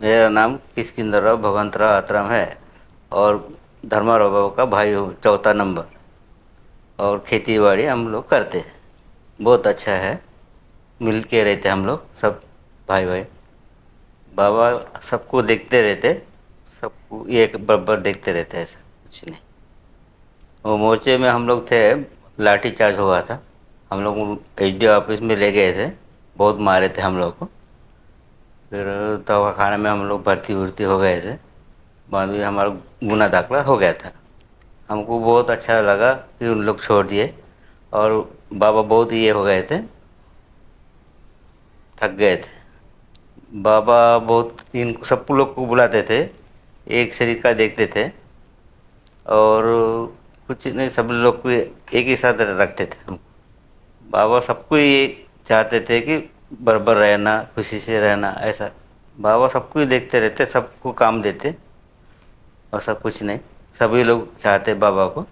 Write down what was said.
मेरा नाम किसकिंदर भगवंत राव आत्राम है और धर्माराव बाबा का भाई हूँ चौथा नंबर और खेती बाड़ी हम लोग करते हैं बहुत अच्छा है मिल के रहते हम लोग सब भाई भाई बाबा सबको देखते रहते सबको एक बराबर देखते रहते ऐसा कुछ नहीं वो मोर्चे में हम लोग थे लाठी चार्ज हुआ था हम लोग एच ऑफिस में ले गए थे बहुत मारे थे हम लोग को फिर दवाखाना में हम लोग भर्ती वर्ती हो गए थे बाद में हमारा गुना दाखिला हो गया था हमको बहुत अच्छा लगा कि उन लोग छोड़ दिए और बाबा बहुत ये हो गए थे थक गए थे बाबा बहुत इन सब लोग को बुलाते थे एक शरीर का देखते थे और कुछ नहीं सब लोग को एक ही साथ रखते थे बाबा सबको ये चाहते थे कि बरबर रहना खुशी से रहना ऐसा बाबा सब कुछ देखते रहते सबको काम देते और सब कुछ नहीं सभी लोग चाहते बाबा को